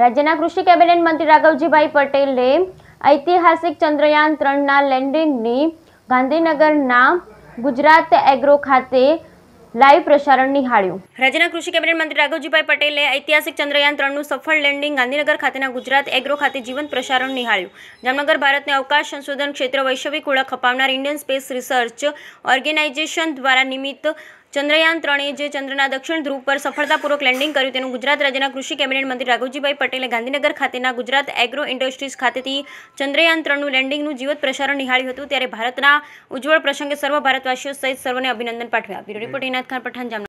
રાજ્યના કૃષિ કેબિનેટ મંત્રી રાઘવજીભાઈ પટેલે ઐતિહાસિક ચંદ્રયાન ત્રણના લેન્ડિંગની ગાંધીનગરના ગુજરાત એગ્રો ખાતે લાઈવ પ્રસારણ નિહાળ્યું રાજ્યના કૃષિ કેબિનેટ મંત્રી રાઘવજીભાઈ પટેલે ઐતિહાસિક ચંદ્રયાન ત્રણનું સફળ લેન્ડિંગ ગાંધીનગર ખાતેના ગુજરાત એગ્રો ખાતે જીવંત પ્રસારણ નિહાળ્યું જામનગર ભારતને અવકાશ સંશોધન ક્ષેત્ર વૈશ્વિક ઓળખ અપાવનાર ઇન્ડિયન સ્પેસ રિસર્ચ ઓર્ગેનાઇઝેશન દ્વારા નિમિત્ત ચંદ્રયાન ત્રણે જે ચંદ્રના દક્ષિણ ધ્રુવ પર સફળતાપૂર્વક લેન્ડિંગ કર્યું તેનું ગુજરાત રાજ્યના કૃષિ કેબિનેટ મંત્રી રાઘુજીભાઈ પટેલે ગાંધીનગર ખાતેના ગુજરાત એગ્રો ઇન્ડસ્ટ્રીઝ ખાતેથી ચંદ્રયાન ત્રણનું લેન્ડિંગનું જીવત પ્રસારણ નિહાળ્યું હતું ત્યારે ભારતના ઉજ્જવળ પ્રસંગે સર્વ ભારતવાસીઓ સહિત સર્વને અભિનંદન પાઠવ્યા બ્યુરો રિપોર્ટ ઇનાદ ખાન પઠાણ